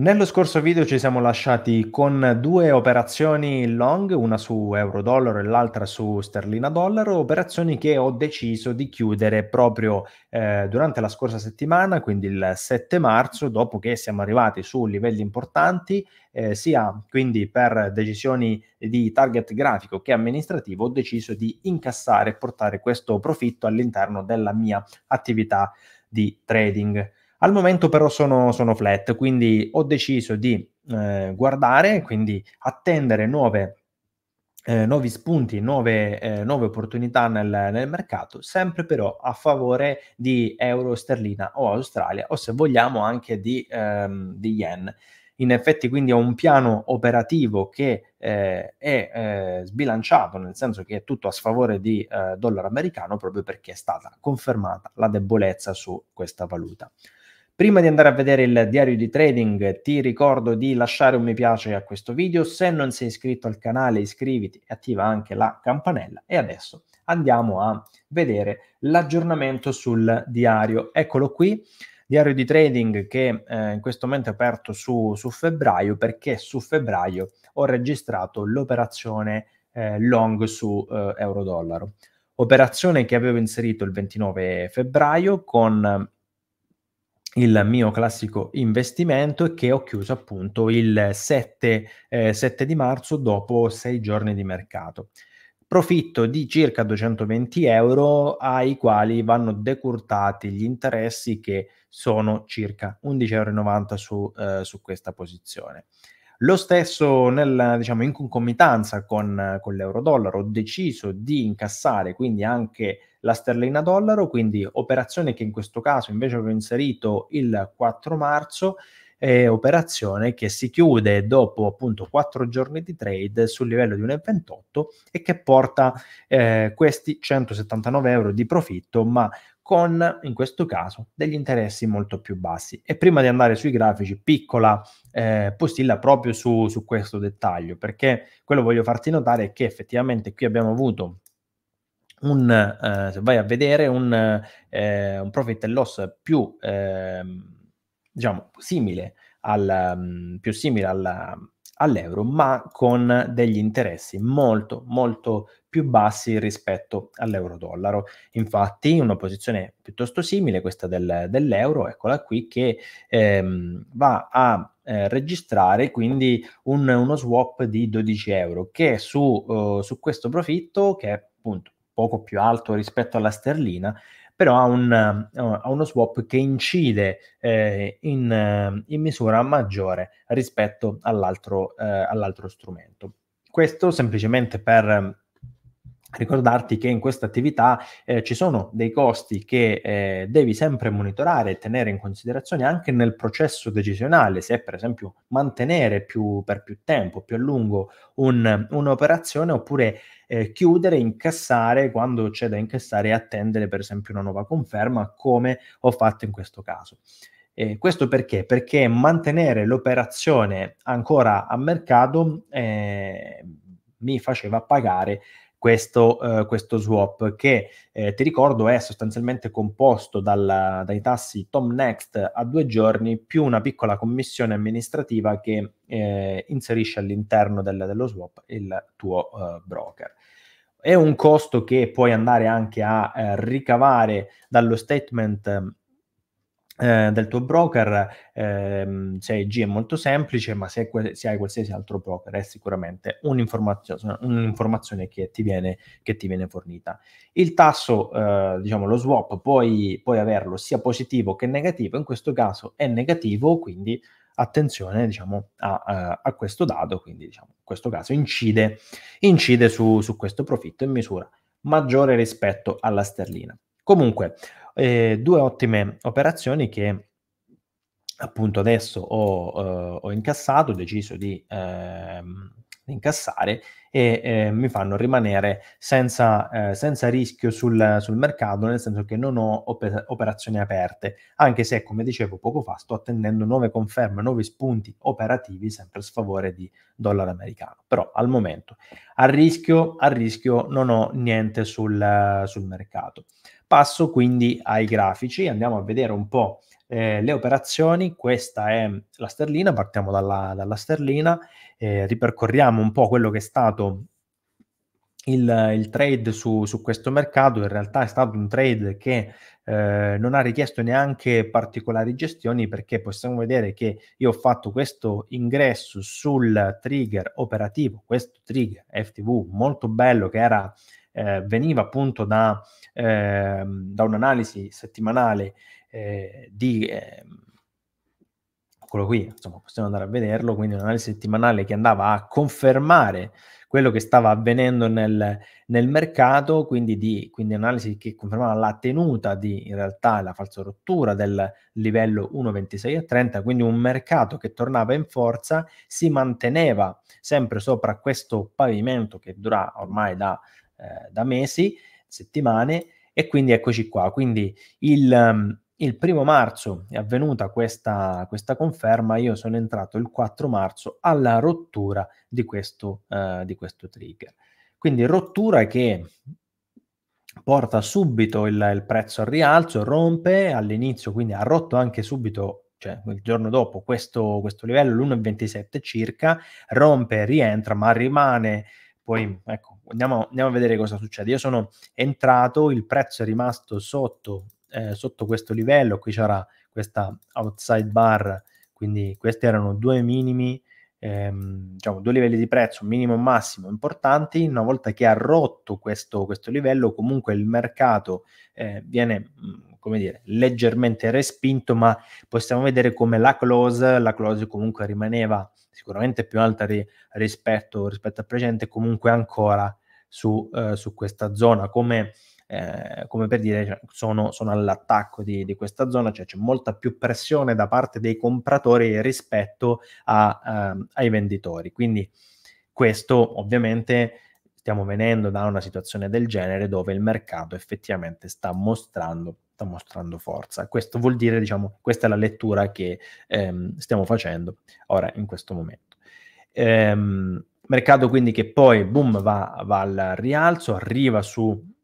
Nello scorso video ci siamo lasciati con due operazioni long, una su euro-dollaro e l'altra su sterlina-dollaro, operazioni che ho deciso di chiudere proprio eh, durante la scorsa settimana, quindi il 7 marzo, dopo che siamo arrivati su livelli importanti, eh, sia quindi per decisioni di target grafico che amministrativo, ho deciso di incassare e portare questo profitto all'interno della mia attività di trading. Al momento però sono, sono flat, quindi ho deciso di eh, guardare, quindi attendere nuove eh, nuovi spunti, nuove, eh, nuove opportunità nel, nel, mercato, sempre però a favore di euro, sterlina o Australia o se vogliamo anche di, ehm, di yen. In effetti quindi ho un piano operativo che eh, è eh, sbilanciato, nel senso che è tutto a sfavore di eh, dollaro americano proprio perché è stata confermata la debolezza su questa valuta. Prima di andare a vedere il diario di trading ti ricordo di lasciare un mi piace a questo video, se non sei iscritto al canale iscriviti e attiva anche la campanella e adesso andiamo a vedere l'aggiornamento sul diario. Eccolo qui, diario di trading che eh, in questo momento è aperto su, su, febbraio perché su febbraio ho registrato l'operazione eh, long su eh, euro dollaro. Operazione che avevo inserito il 29 febbraio con il mio classico investimento e che ho chiuso appunto il 7, eh, 7 di marzo dopo sei giorni di mercato profitto di circa 220 euro ai quali vanno decurtati gli interessi che sono circa 11,90 su, eh, su questa posizione. Lo stesso nel, diciamo, in concomitanza con, con l'euro dollaro ho deciso di incassare quindi anche la sterlina dollaro, quindi operazione che in questo caso invece avevo inserito il 4 marzo, è operazione che si chiude dopo appunto 4 giorni di trade sul livello di 1,28 e che porta eh, questi 179 euro di profitto, ma con in questo caso degli interessi molto più bassi. E prima di andare sui grafici, piccola eh, postilla proprio su, su questo dettaglio, perché quello voglio farti notare è che effettivamente qui abbiamo avuto un, eh, se vai a vedere, un, eh, un profit and loss più, eh, diciamo, simile, al, mm, più simile alla, all'euro, ma con degli interessi molto, molto più bassi rispetto all'euro-dollaro. Infatti, una posizione piuttosto simile, questa del, dell'euro, eccola qui, che ehm, va a eh, registrare quindi un, uno swap di 12 euro, che su, uh, su questo profitto, che è appunto poco più alto rispetto alla sterlina, però ha, un, eh, ha uno swap che incide eh, in, eh, in, misura maggiore rispetto all'altro, eh, all'altro strumento. Questo semplicemente per ricordarti che in questa attività eh, ci sono dei costi che eh, devi sempre monitorare e tenere in considerazione anche nel processo decisionale, se per esempio mantenere più, per più tempo, più a lungo un, un'operazione oppure eh, chiudere, incassare quando c'è da incassare e attendere per esempio una nuova conferma come ho fatto in questo caso. Eh, questo perché? Perché mantenere l'operazione ancora a mercato eh, mi faceva pagare questo, uh, questo swap che eh, ti ricordo è sostanzialmente composto dalla, dai tassi Tom Next a due giorni più una piccola commissione amministrativa che eh, inserisce all'interno del, dello swap il tuo uh, broker. È un costo che puoi andare anche a eh, ricavare dallo statement eh, del tuo broker, ehm, se G è molto semplice, ma se, se, hai qualsiasi altro broker è sicuramente un'informazione, un'informazione che, ti viene, che, ti viene, fornita. Il tasso, eh, diciamo lo swap, puoi, puoi, averlo sia positivo che negativo, in questo caso è negativo, quindi attenzione diciamo, a, a, eh, a, questo dato, quindi diciamo, in questo caso incide, incide su, su questo profitto in misura maggiore rispetto alla sterlina. Comunque, eh, due ottime operazioni che appunto adesso ho, eh, ho incassato, ho deciso ehm, di incassare e eh, mi fanno rimanere senza, eh, senza rischio sul, sul, mercato, nel senso che non ho op- operazioni aperte, anche se, come dicevo poco fa, sto attendendo nuove conferme, nuovi spunti operativi sempre a sfavore di dollaro americano. Però al momento a rischio, a rischio non ho niente sul, sul mercato. Passo quindi ai grafici, andiamo a vedere un po' eh, le operazioni, questa è la sterlina, partiamo dalla, dalla sterlina, eh, ripercorriamo un po' quello che è stato il, il trade su, su, questo mercato, in realtà è stato un trade che eh, non ha richiesto neanche particolari gestioni perché possiamo vedere che io ho fatto questo ingresso sul trigger operativo, questo trigger FTV molto bello che era eh, veniva appunto da, eh, da un'analisi settimanale eh, di ehm, quello qui, insomma possiamo andare a vederlo, quindi un'analisi settimanale che andava a confermare quello che stava avvenendo nel, nel mercato, quindi, di, quindi analisi che confermava la tenuta di in realtà la falsa rottura del livello 1,26 a 30, quindi un mercato che tornava in forza, si manteneva sempre sopra questo pavimento che dura ormai da eh, da mesi, settimane, e quindi eccoci qua. Quindi il, ehm, il primo marzo è avvenuta questa, questa, conferma, io sono entrato il 4 marzo alla rottura di questo, eh, di questo trigger. Quindi rottura che porta subito il, il, prezzo al rialzo, rompe all'inizio, quindi ha rotto anche subito, cioè il giorno dopo, questo, questo livello, l'1,27 circa, rompe, rientra, ma rimane poi, ecco, andiamo, andiamo, a vedere cosa succede. Io sono entrato, il prezzo è rimasto sotto, eh, sotto questo livello, qui c'era questa outside bar, quindi questi erano due minimi, ehm, diciamo due livelli di prezzo, minimo e massimo, importanti. Una volta che ha rotto questo, questo livello, comunque il mercato eh, viene mm, come dire, leggermente respinto, ma possiamo vedere come la close, la close comunque rimaneva sicuramente più alta ri, rispetto, rispetto al precedente, comunque ancora su, eh, su questa zona, come, eh, come per dire cioè, sono, sono all'attacco di, di, questa zona, cioè c'è molta più pressione da parte dei compratori rispetto a, eh, ai venditori. Quindi questo ovviamente stiamo venendo da una situazione del genere dove il mercato effettivamente sta mostrando sta mostrando forza. Questo vuol dire, diciamo, questa è la lettura che ehm, stiamo facendo ora in questo momento. Ehm, Mercato quindi che poi, boom, va, va al rialzo, arriva su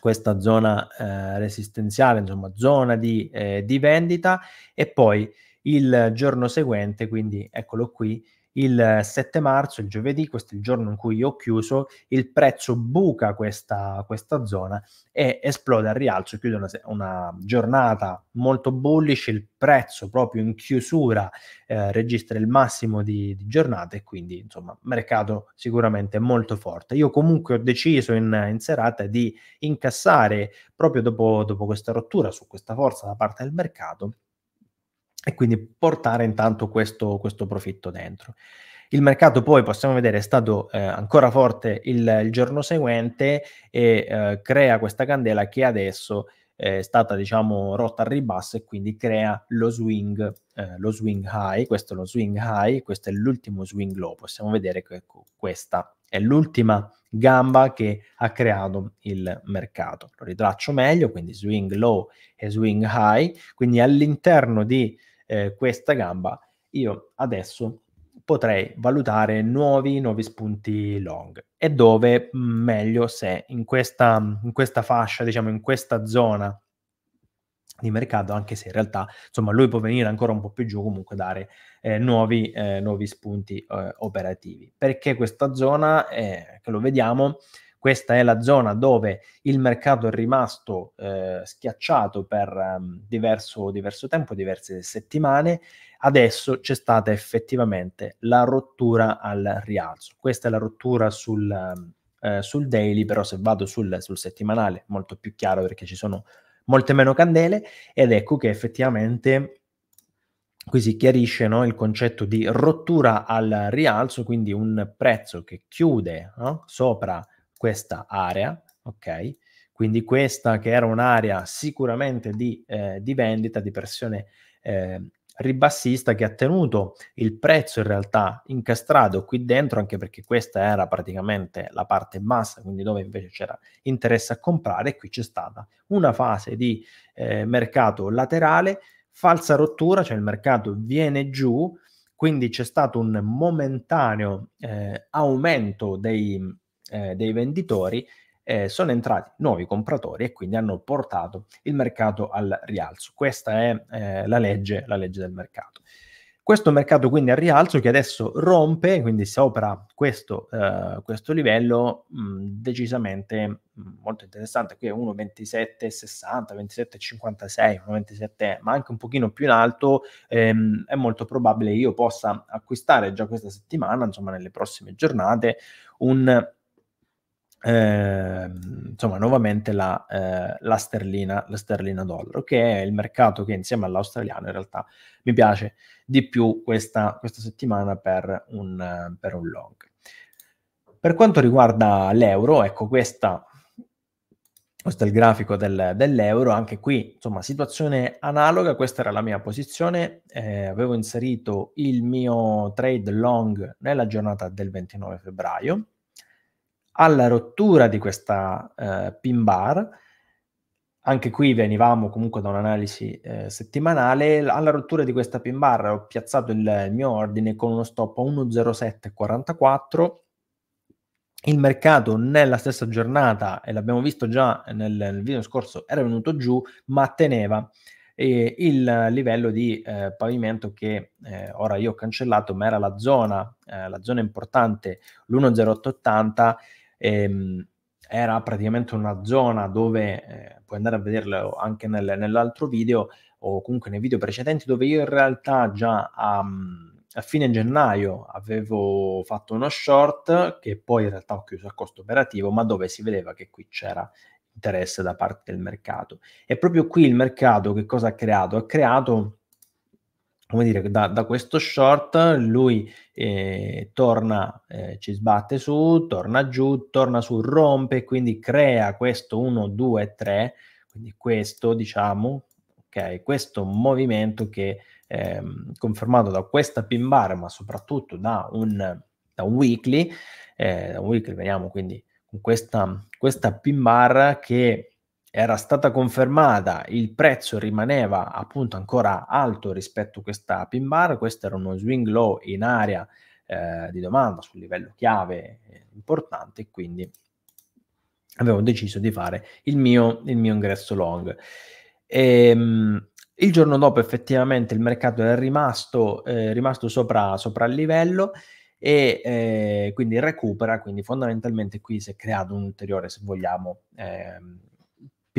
questa zona eh, resistenziale, insomma zona di, eh, di vendita e poi il giorno seguente, quindi eccolo qui, il 7 eh, marzo, il giovedì, questo è il giorno in cui io ho chiuso, il prezzo buca questa, questa zona e esplode al rialzo, chiude una, una, giornata molto bullish, il prezzo proprio in chiusura eh, registra il massimo di, di giornata e quindi insomma mercato sicuramente molto forte. Io comunque ho deciso in, in serata di incassare proprio dopo, dopo questa rottura su questa forza da parte del mercato e quindi portare intanto questo, questo profitto dentro. Il mercato poi, possiamo vedere, è stato eh, ancora forte il, il, giorno seguente e eh, crea questa candela che adesso eh, è stata, diciamo, rotta al ribasso e quindi crea lo swing, eh, lo swing high. Questo è lo swing high, questo è l'ultimo swing low. Possiamo vedere che ecco, questa è l'ultima gamba che ha creato il mercato. Lo ritraccio meglio, quindi swing low e swing high. Quindi all'interno di eh, questa gamba, io adesso potrei valutare nuovi, nuovi spunti long e dove mm, meglio se in questa, in questa fascia, diciamo in questa zona di mercato, anche se in realtà insomma, lui può venire ancora un po' più giù, comunque dare eh, nuovi, eh, nuovi, spunti eh, operativi. Perché questa zona, eh, che lo vediamo, questa è la zona dove il mercato è rimasto eh, schiacciato per um, diverso, diverso tempo, diverse settimane. Adesso c'è stata effettivamente la rottura al rialzo. Questa è la rottura sul, ehm, eh, sul daily, però se vado sul, sul settimanale molto più chiaro perché ci sono molte meno candele ed ecco che effettivamente qui si chiarisce no, il concetto di rottura al rialzo, quindi un prezzo che chiude no, sopra questa area, ok? Quindi questa che era un'area sicuramente di, eh, di, vendita, di pressione eh, ribassista che ha tenuto il prezzo in realtà incastrato qui dentro, anche perché questa era praticamente la parte bassa, quindi dove invece c'era interesse a comprare, e qui c'è stata una fase di eh, mercato laterale, falsa rottura, cioè il mercato viene giù, quindi c'è stato un momentaneo eh, aumento dei eh, dei venditori, eh, sono entrati nuovi compratori e quindi hanno portato il mercato al rialzo. Questa è eh, la, legge, la legge del mercato. Questo mercato quindi al rialzo che adesso rompe, quindi sopra questo, eh, questo livello mh, mm, decisamente mh, mm, molto interessante, qui è 1,2760, 27,56, 1,27, ma anche un pochino più in alto, ehm, è molto probabile che io possa acquistare già questa settimana, insomma nelle prossime giornate, un Ehm, insomma, nuovamente la, eh, la, sterlina, la sterlina dollaro, che è il mercato che insieme all'australiano in realtà mi piace di più questa, questa settimana per un, per un long. Per quanto riguarda l'euro, ecco questa, questo è il grafico del, dell'euro, anche qui insomma situazione analoga, questa era la mia posizione, eh, avevo inserito il mio trade long nella giornata del 29 febbraio, alla rottura di questa eh, pin bar, anche qui venivamo comunque da un'analisi eh, settimanale, alla rottura di questa pin bar ho piazzato il, mio ordine con uno stop a 1.0744, il mercato nella stessa giornata, e l'abbiamo visto già nel, nel video scorso, era venuto giù, ma teneva eh, il livello di eh, pavimento che eh, ora io ho cancellato, ma era la zona, eh, la zona importante, l'1.0880, ehm, era praticamente una zona dove, eh, puoi andare a vederlo anche nel, nell'altro video o comunque nei video precedenti, dove io in realtà già a, ehm, a fine gennaio avevo fatto uno short che poi in realtà ho chiuso a costo operativo, ma dove si vedeva che qui c'era interesse da parte del mercato. E proprio qui il mercato che cosa ha creato? Ha creato come dire, da, da, questo short lui eh, torna, eh, ci sbatte su, torna giù, torna su, rompe, quindi crea questo 1, 2, 3, quindi questo diciamo, ok, questo movimento che eh, confermato da questa pin bar, ma soprattutto da un, da un weekly, eh, da un weekly veniamo quindi con questa, questa pin bar che era stata confermata, il prezzo rimaneva appunto ancora alto rispetto a questa pin bar, questo era uno swing low in area eh, di domanda sul livello chiave eh, importante, quindi avevo deciso di fare il mio, il mio ingresso long. E, ehm, il giorno dopo effettivamente il mercato è rimasto, eh, rimasto sopra, sopra il livello e eh, quindi recupera, quindi fondamentalmente qui si è creato un ulteriore, se vogliamo, ehm,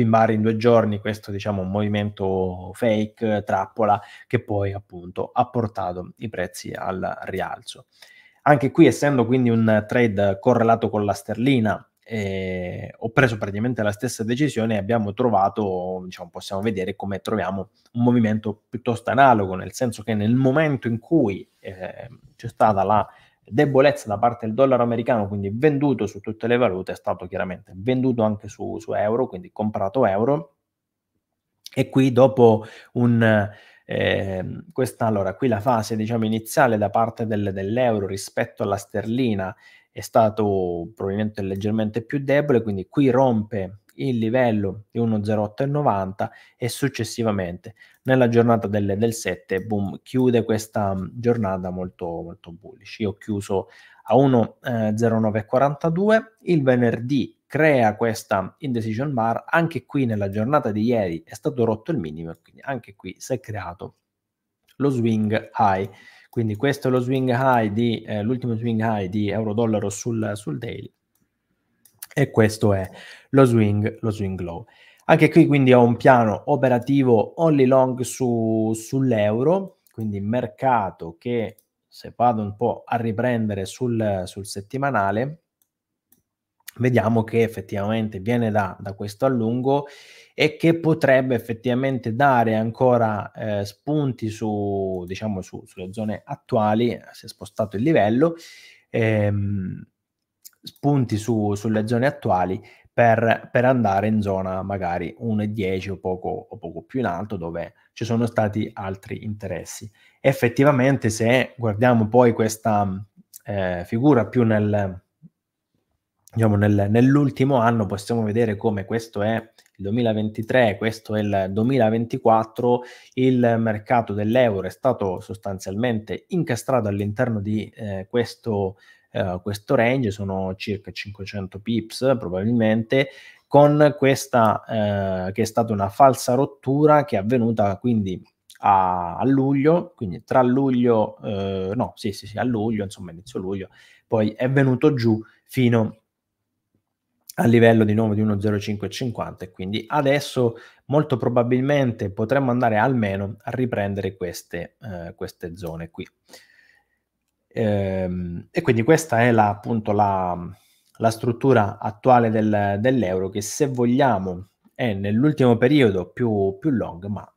filmare in due giorni questo diciamo un movimento fake, trappola, che poi appunto ha portato i prezzi al rialzo. Anche qui essendo quindi un trade correlato con la sterlina, eh, ho preso praticamente la stessa decisione e abbiamo trovato, diciamo, possiamo vedere come troviamo un movimento piuttosto analogo, nel senso che nel momento in cui eh, c'è stata la debolezza da parte del dollaro americano, quindi venduto su tutte le valute, è stato chiaramente venduto anche su, su euro, quindi comprato euro. E qui dopo un, eh, questa, allora, qui la fase diciamo, iniziale da parte del, dell'euro rispetto alla sterlina è stato probabilmente leggermente più debole, quindi qui rompe il livello di 1,08,90 e successivamente nella giornata del, del 7 boom, chiude questa mm, giornata molto, molto bullish. Io ho chiuso a 1,0942, eh, il venerdì crea questa indecision bar, anche qui nella giornata di ieri è stato rotto il minimo, quindi anche qui si è creato lo swing high. Quindi questo è lo swing high di, eh, l'ultimo swing high di euro-dollaro sul, sul daily e questo è lo swing, lo swing low. Anche qui quindi ho un piano operativo only long su, sull'euro, quindi mercato che se vado un po' a riprendere sul, sul settimanale, vediamo che effettivamente viene da, da, questo allungo e che potrebbe effettivamente dare ancora eh, spunti su, diciamo, su, sulle zone attuali, si è spostato il livello, ehm, spunti su, sulle zone attuali per, per, andare in zona magari 1,10 o poco, o poco più in alto dove ci sono stati altri interessi. Effettivamente se guardiamo poi questa eh, figura più nel, diciamo, nel, nell'ultimo anno possiamo vedere come questo è il 2023, questo è il 2024, il mercato dell'euro è stato sostanzialmente incastrato all'interno di eh, questo eh, questo range, sono circa 500 pips probabilmente, con questa uh, che è stata una falsa rottura che è avvenuta quindi a, a luglio, quindi tra luglio, uh, no, sì, sì, sì, a luglio, insomma inizio luglio, poi è venuto giù fino a livello di nuovo di 1,0550 e quindi adesso molto probabilmente potremmo andare almeno a riprendere queste, eh, queste zone qui. Ehm, e, quindi questa è la, appunto la, la struttura attuale del, dell'euro che se vogliamo è nell'ultimo periodo più, più long, ma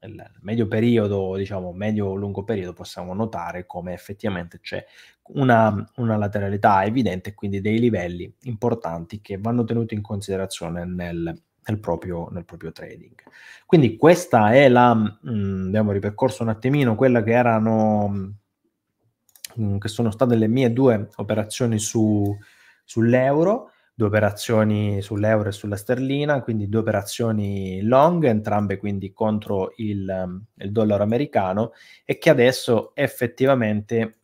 nel medio periodo, diciamo medio-lungo periodo, possiamo notare come effettivamente c'è una, una lateralità evidente quindi dei livelli importanti che vanno tenuti in considerazione nel, nel, proprio, nel proprio, trading. Quindi questa è la, mh, mm, abbiamo ripercorso un attimino quella che erano Mm, che sono state le mie due operazioni su, sull'euro, due operazioni sull'euro e sulla sterlina, quindi due operazioni long, entrambe quindi contro il, il dollaro americano e che adesso effettivamente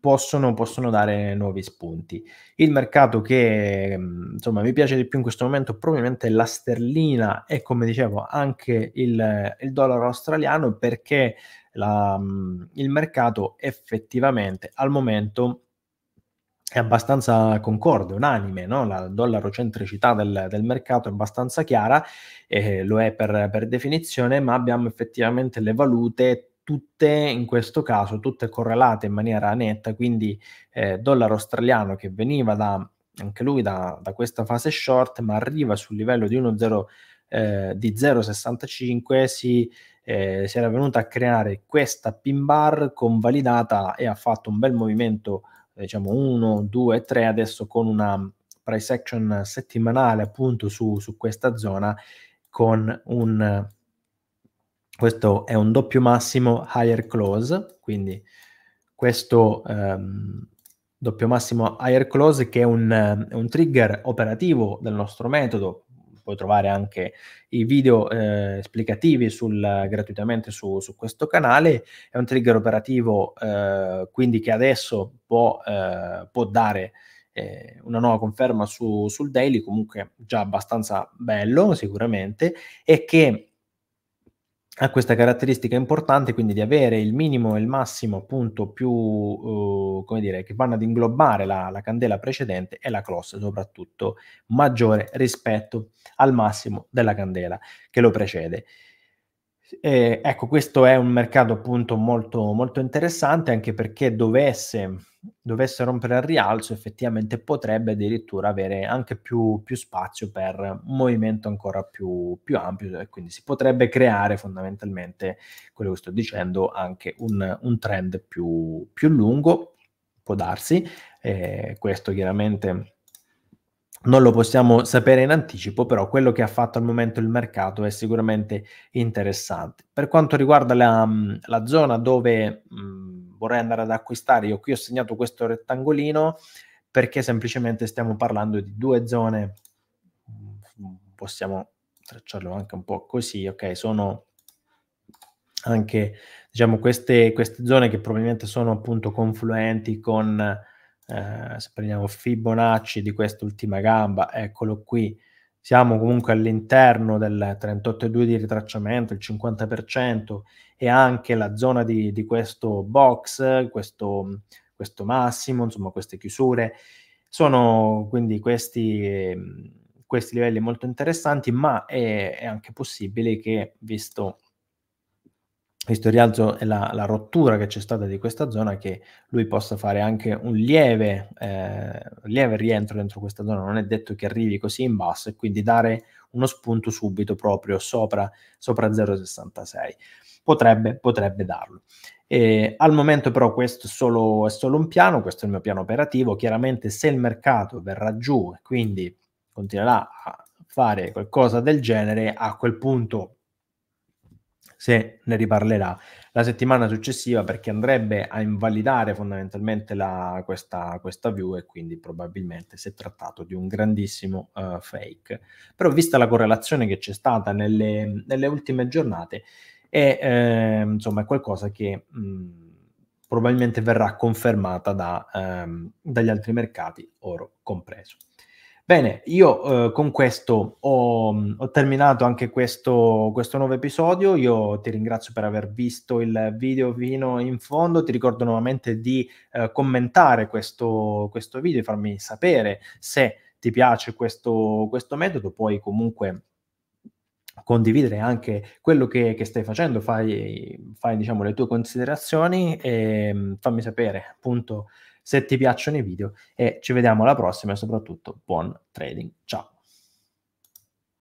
Possono, possono, dare nuovi spunti. Il mercato che mm, insomma mi piace di più in questo momento probabilmente la sterlina e come dicevo anche il, il dollaro australiano perché la, mm, il mercato effettivamente al momento è abbastanza concorde, unanime, no? la dollarocentricità del, del mercato è abbastanza chiara, eh, lo è per, per definizione, ma abbiamo effettivamente le valute tutte in questo caso, tutte correlate in maniera netta, quindi eh, dollaro australiano che veniva da, anche lui da, da, questa fase short, ma arriva sul livello di 1,0 eh, di 0,65 si eh, si era venuta a creare questa pin bar convalidata e ha fatto un bel movimento, diciamo 1, 2, 3, adesso con una price action settimanale appunto su, su questa zona con un questo è un doppio massimo higher close, quindi questo ehm, doppio massimo higher close che è un, un, trigger operativo del nostro metodo puoi trovare anche i video eh, esplicativi sul, gratuitamente su, su, questo canale, è un trigger operativo eh, quindi che adesso può, eh, può dare eh, una nuova conferma su, sul daily, comunque già abbastanza bello sicuramente, e che ha questa caratteristica importante quindi di avere il minimo e il massimo appunto più, uh, come dire, che vanno ad inglobare la, la candela precedente e la cross soprattutto maggiore rispetto al massimo della candela che lo precede. Eh, ecco, questo è un mercato appunto molto, molto interessante anche perché dovesse, dovesse rompere il rialzo effettivamente potrebbe addirittura avere anche più, più spazio per un movimento ancora più, più ampio e quindi si potrebbe creare fondamentalmente, quello che sto dicendo, anche un, un trend più, più lungo, può darsi, eh, questo chiaramente non lo possiamo sapere in anticipo, però quello che ha fatto al momento il mercato è sicuramente interessante. Per quanto riguarda la, mm, la zona dove mh, mm, vorrei andare ad acquistare, io qui ho segnato questo rettangolino perché semplicemente stiamo parlando di due zone, mm, possiamo tracciarlo anche un po' così, ok? Sono anche, diciamo, queste, queste zone che probabilmente sono appunto confluenti con eh, se prendiamo Fibonacci di quest'ultima gamba, eccolo qui, siamo comunque all'interno del 38,2 di ritracciamento, il 50%, e anche la zona di, di questo box, questo, questo, massimo, insomma queste chiusure, sono quindi questi, questi livelli molto interessanti, ma è, è anche possibile che, visto questo rialzo e la, la, rottura che c'è stata di questa zona che lui possa fare anche un lieve, eh, lieve, rientro dentro questa zona, non è detto che arrivi così in basso e quindi dare uno spunto subito proprio sopra, sopra 0,66. Potrebbe, potrebbe darlo. E al momento però questo solo, è solo un piano, questo è il mio piano operativo, chiaramente se il mercato verrà giù e quindi continuerà a fare qualcosa del genere, a quel punto se ne riparlerà la settimana successiva perché andrebbe a invalidare fondamentalmente la, questa, questa, view e quindi probabilmente si è trattato di un grandissimo uh, fake. Però vista la correlazione che c'è stata nelle, nelle ultime giornate, è, eh, insomma, è qualcosa che mh, probabilmente verrà confermata da, ehm, dagli altri mercati, oro compreso. Bene, io eh, con questo ho, ho terminato anche questo, questo, nuovo episodio. Io ti ringrazio per aver visto il video fino in fondo. Ti ricordo nuovamente di eh, commentare questo, questo video e farmi sapere se ti piace questo, questo metodo. Puoi comunque condividere anche quello che, che stai facendo, fai, fai diciamo, le tue considerazioni e mm, fammi sapere appunto se ti piacciono i video e ci vediamo alla prossima e soprattutto buon trading. Ciao!